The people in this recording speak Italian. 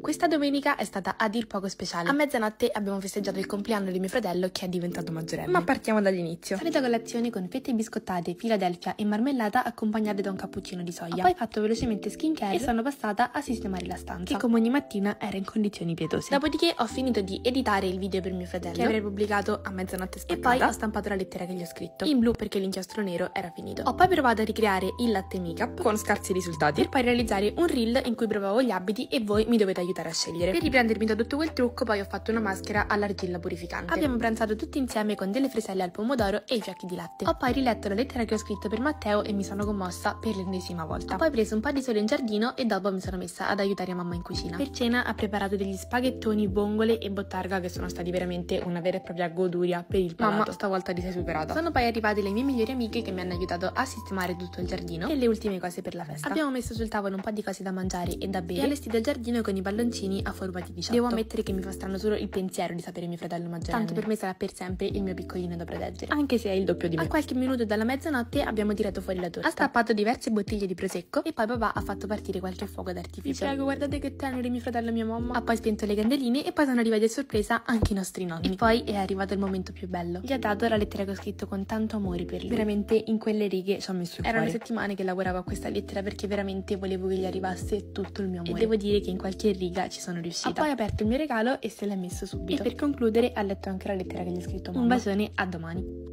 Questa domenica è stata a dir poco speciale. A mezzanotte abbiamo festeggiato il compleanno di mio fratello che è diventato maggiorenne. Ma partiamo dall'inizio. Solita colazione con fette biscottate, filadelfia e marmellata accompagnate da un cappuccino di soia. Ho poi fatto velocemente skincare e sono passata a sistemare la stanza, che come ogni mattina era in condizioni pietose. Dopodiché ho finito di editare il video per mio fratello, che avrei pubblicato a mezzanotte spaccata. E poi ho stampato la lettera che gli ho scritto, in blu perché l'inchiostro nero era finito. Ho poi provato a ricreare il latte make-up, con scarsi risultati, per poi realizzare un reel in cui provavo gli abiti e voi mi dovete aiutare aiutare a scegliere. Per riprendermi da tutto quel trucco poi ho fatto una maschera all'argilla purificante. Abbiamo pranzato tutti insieme con delle friselle al pomodoro e i fiocchi di latte. Ho poi riletto la lettera che ho scritto per Matteo e mi sono commossa per l'ennesima volta. Ho poi preso un po' di sole in giardino e dopo mi sono messa ad aiutare mamma in cucina. Per cena ha preparato degli spaghettoni, vongole e bottarga che sono stati veramente una vera e propria goduria per il palato. Mamma stavolta ti sei superata. Sono poi arrivate le mie migliori amiche che mi hanno aiutato a sistemare tutto il giardino e le ultime cose per la festa. Abbiamo messo sul tavolo un po' di cose da mangiare e da bere e allestito il giardino con i palloni palloncini a forma di 18. Devo ammettere che mi fa strano solo il pensiero di sapere mio fratello maggiorenne. Tanto per me sarà per sempre il mio piccolino da proteggere, anche se è il doppio di me. A qualche minuto dalla mezzanotte abbiamo tirato fuori la torta. Ha strappato diverse bottiglie di prosecco e poi papà ha fatto partire qualche fuoco d'artificio. Vi prego, guardate che teneri mio fratello e mia mamma. Ha poi spento le candeline e poi sono arrivati a sorpresa anche i nostri nonni. E poi è arrivato il momento più bello. Gli ha dato la lettera che ho scritto con tanto amore per lui. Veramente in quelle righe ci ho messo il Erano settimane che lavoravo a questa lettera perché veramente volevo che gli arrivasse tutto il mio amore. E devo dire che in qualche riga riga ci sono riuscita. Ha poi aperto il mio regalo e se l'è messo subito. E per concludere ha letto anche la lettera che gli ha scritto mamma. Un bacione, a domani.